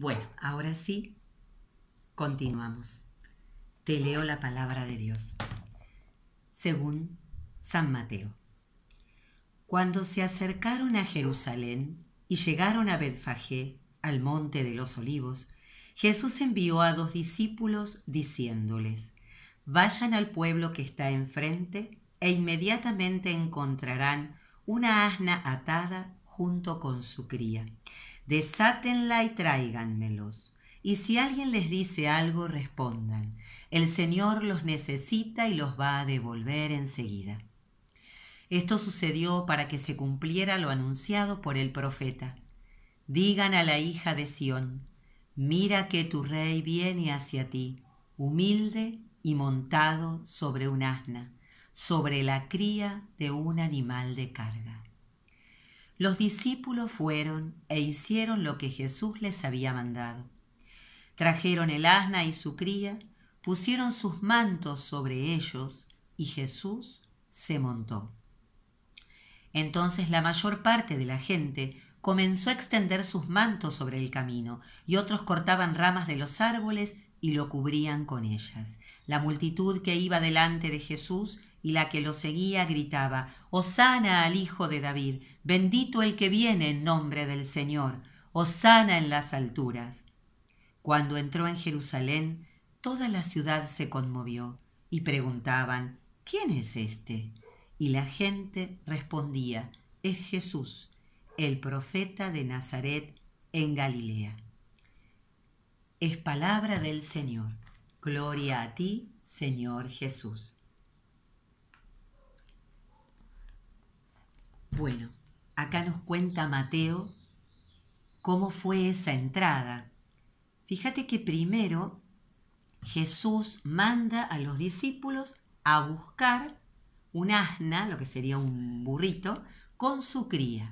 Bueno, ahora sí, continuamos. Te leo la palabra de Dios. Según San Mateo. Cuando se acercaron a Jerusalén y llegaron a Betfagé, al monte de los olivos, Jesús envió a dos discípulos diciéndoles, Vayan al pueblo que está enfrente e inmediatamente encontrarán una asna atada junto con su cría desátenla y tráiganmelos. Y si alguien les dice algo, respondan. El Señor los necesita y los va a devolver enseguida. Esto sucedió para que se cumpliera lo anunciado por el profeta. Digan a la hija de Sión, mira que tu rey viene hacia ti, humilde y montado sobre un asna, sobre la cría de un animal de carga. Los discípulos fueron e hicieron lo que Jesús les había mandado. Trajeron el asna y su cría, pusieron sus mantos sobre ellos y Jesús se montó. Entonces la mayor parte de la gente comenzó a extender sus mantos sobre el camino, y otros cortaban ramas de los árboles y lo cubrían con ellas. La multitud que iba delante de Jesús y la que lo seguía gritaba, Osana al Hijo de David, bendito el que viene en nombre del Señor, hosana en las alturas. Cuando entró en Jerusalén, toda la ciudad se conmovió y preguntaban, ¿quién es este? Y la gente respondía, es Jesús, el profeta de Nazaret en Galilea. Es palabra del Señor. Gloria a ti, Señor Jesús. Bueno, acá nos cuenta Mateo cómo fue esa entrada. Fíjate que primero Jesús manda a los discípulos a buscar un asna, lo que sería un burrito, con su cría.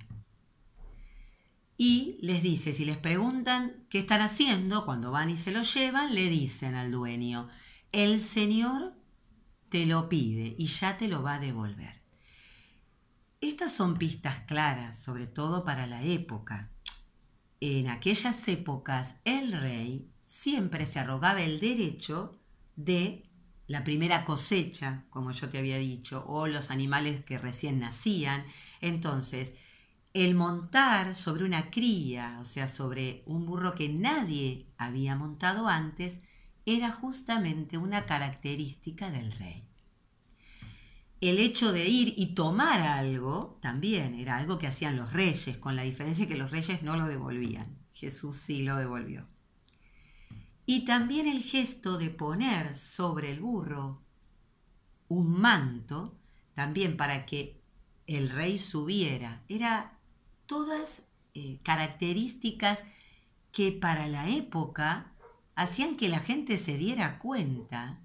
Y les dice, si les preguntan qué están haciendo, cuando van y se lo llevan, le dicen al dueño, el Señor te lo pide y ya te lo va a devolver. Estas son pistas claras, sobre todo para la época. En aquellas épocas el rey siempre se arrogaba el derecho de la primera cosecha, como yo te había dicho, o los animales que recién nacían. Entonces, el montar sobre una cría, o sea, sobre un burro que nadie había montado antes, era justamente una característica del rey el hecho de ir y tomar algo también era algo que hacían los reyes, con la diferencia que los reyes no lo devolvían. Jesús sí lo devolvió. Y también el gesto de poner sobre el burro un manto, también para que el rey subiera. Era todas eh, características que para la época hacían que la gente se diera cuenta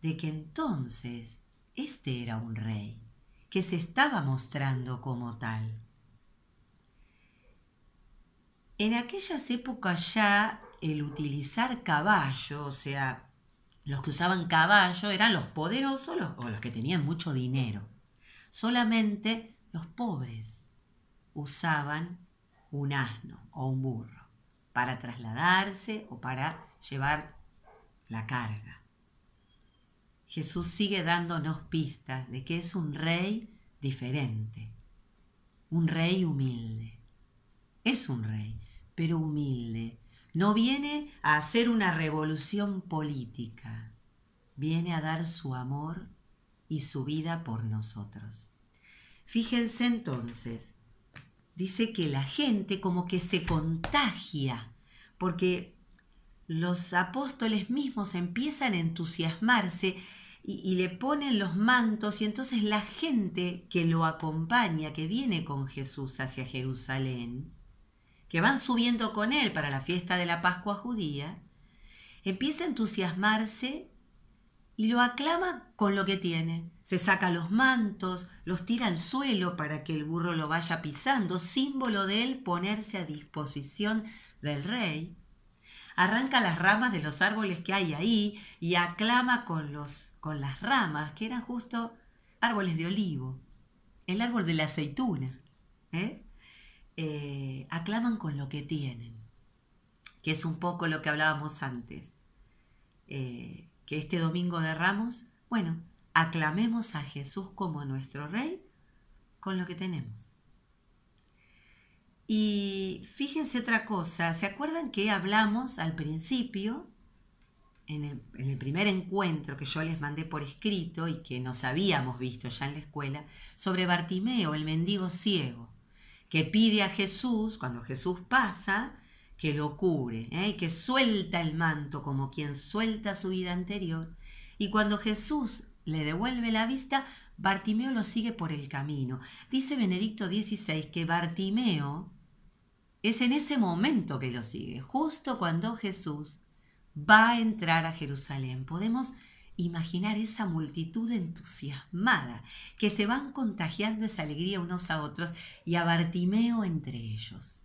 de que entonces este era un rey, que se estaba mostrando como tal. En aquellas épocas ya el utilizar caballo, o sea, los que usaban caballo eran los poderosos o los que tenían mucho dinero. Solamente los pobres usaban un asno o un burro para trasladarse o para llevar la carga. Jesús sigue dándonos pistas de que es un rey diferente, un rey humilde. Es un rey, pero humilde. No viene a hacer una revolución política, viene a dar su amor y su vida por nosotros. Fíjense entonces, dice que la gente como que se contagia, porque los apóstoles mismos empiezan a entusiasmarse y, le ponen los mantos y entonces la gente que lo acompaña, que viene con Jesús hacia Jerusalén, que van subiendo con él para la fiesta de la Pascua judía, empieza a entusiasmarse y lo aclama con lo que tiene. Se saca los mantos, los tira al suelo para que el burro lo vaya pisando, símbolo de él ponerse a disposición del rey arranca las ramas de los árboles que hay ahí y aclama con, los, con las ramas, que eran justo árboles de olivo, el árbol de la aceituna. ¿eh? Eh, aclaman con lo que tienen, que es un poco lo que hablábamos antes. Eh, que este domingo de Ramos, bueno, aclamemos a Jesús como nuestro Rey con lo que tenemos. Y fíjense otra cosa, ¿se acuerdan que hablamos al principio, en el, primer encuentro que yo les mandé por escrito y que nos habíamos visto ya en la escuela, sobre Bartimeo, el mendigo ciego, que pide a Jesús, cuando Jesús pasa, que lo cure, ¿eh? y que suelta el manto como quien suelta su vida anterior. Y cuando Jesús le devuelve la vista, Bartimeo lo sigue por el camino. Dice Benedicto XVI que Bartimeo, es en ese momento que lo sigue, justo cuando Jesús va a entrar a Jerusalén. Podemos imaginar esa multitud entusiasmada que se van contagiando esa alegría unos a otros y a Bartimeo entre ellos,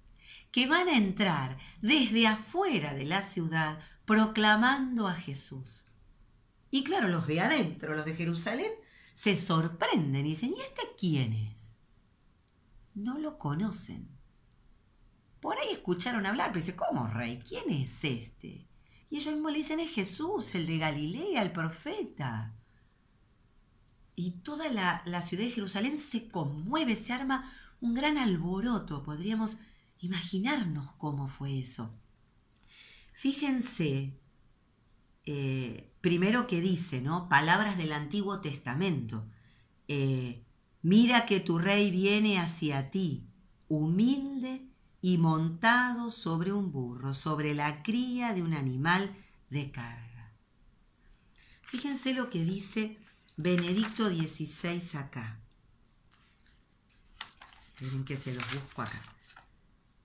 que van a entrar desde afuera de la ciudad proclamando a Jesús. Y claro, los de adentro, los de Jerusalén, se sorprenden y dicen, ¿y este quién es? No lo conocen. Por ahí escucharon hablar, pero dice, ¿cómo rey? ¿Quién es este? Y ellos mismos le dicen, es Jesús, el de Galilea, el profeta. Y toda la, ciudad de Jerusalén se conmueve, se arma un gran alboroto. Podríamos imaginarnos cómo fue eso. Fíjense, eh, primero que dice, ¿no? Palabras del Antiguo Testamento. Eh, Mira que tu rey viene hacia ti, humilde y montado sobre un burro, sobre la cría de un animal de carga. Fíjense lo que dice Benedicto XVI acá. Miren que se los busco acá.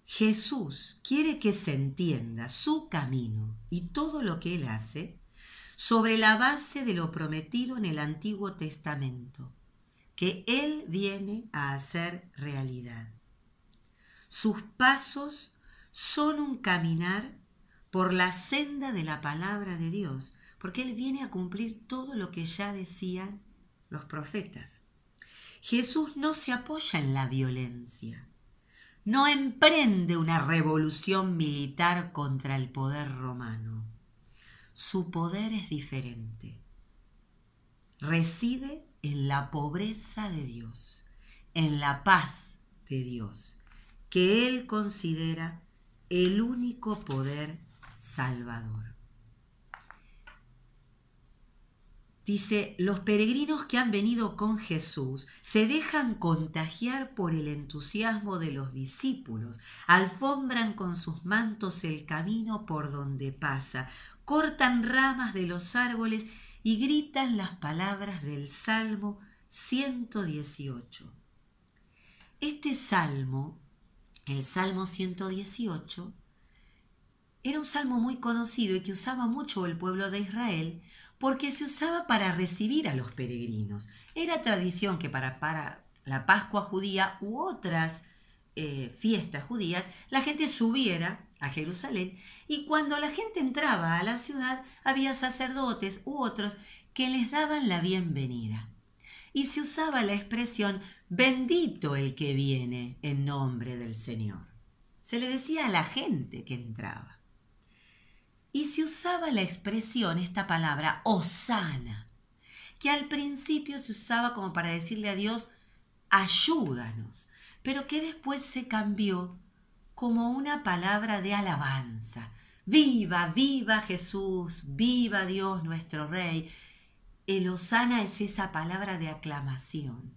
Jesús quiere que se entienda su camino y todo lo que él hace sobre la base de lo prometido en el Antiguo Testamento, que él viene a hacer realidad. Sus pasos son un caminar por la senda de la palabra de Dios, porque Él viene a cumplir todo lo que ya decían los profetas. Jesús no se apoya en la violencia, no emprende una revolución militar contra el poder romano. Su poder es diferente. Reside en la pobreza de Dios, en la paz de Dios, que él considera el único poder salvador. Dice, los peregrinos que han venido con Jesús se dejan contagiar por el entusiasmo de los discípulos, alfombran con sus mantos el camino por donde pasa, cortan ramas de los árboles y gritan las palabras del Salmo 118. Este salmo el Salmo 118, era un salmo muy conocido y que usaba mucho el pueblo de Israel porque se usaba para recibir a los peregrinos. Era tradición que para, para la Pascua judía u otras eh, fiestas judías la gente subiera a Jerusalén y cuando la gente entraba a la ciudad había sacerdotes u otros que les daban la bienvenida y se usaba la expresión bendito el que viene en nombre del Señor. Se le decía a la gente que entraba. Y se usaba la expresión, esta palabra, osana, que al principio se usaba como para decirle a Dios, ayúdanos, pero que después se cambió como una palabra de alabanza. Viva, viva Jesús, viva Dios nuestro Rey, el Osana es esa palabra de aclamación.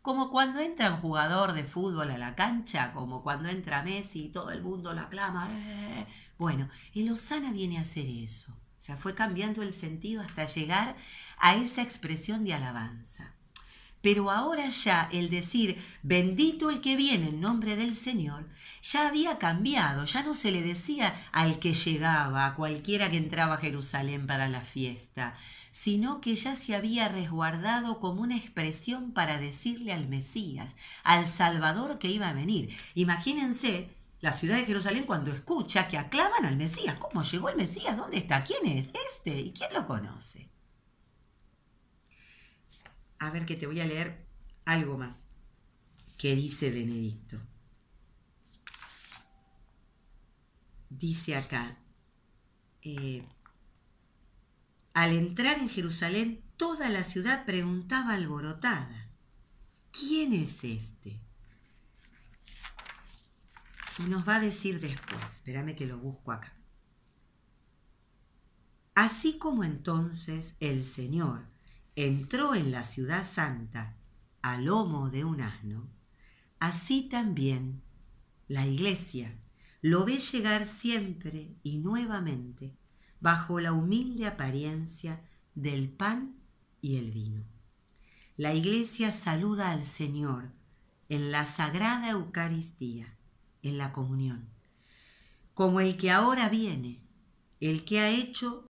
Como cuando entra un jugador de fútbol a la cancha, como cuando entra Messi y todo el mundo lo aclama. Eh". Bueno, el Osana viene a hacer eso. O sea, fue cambiando el sentido hasta llegar a esa expresión de alabanza. Pero ahora ya el decir, bendito el que viene en nombre del Señor, ya había cambiado, ya no se le decía al que llegaba, a cualquiera que entraba a Jerusalén para la fiesta, sino que ya se había resguardado como una expresión para decirle al Mesías, al Salvador que iba a venir. Imagínense la ciudad de Jerusalén cuando escucha que aclaman al Mesías. ¿Cómo llegó el Mesías? ¿Dónde está? ¿Quién es este? ¿Y quién lo conoce? a ver que te voy a leer algo más ¿Qué dice Benedicto. Dice acá, eh, al entrar en Jerusalén, toda la ciudad preguntaba alborotada, ¿quién es este? Y nos va a decir después, espérame que lo busco acá. Así como entonces el Señor entró en la ciudad santa a lomo de un asno, así también la iglesia lo ve llegar siempre y nuevamente bajo la humilde apariencia del pan y el vino. La iglesia saluda al Señor en la sagrada Eucaristía, en la comunión, como el que ahora viene, el que ha hecho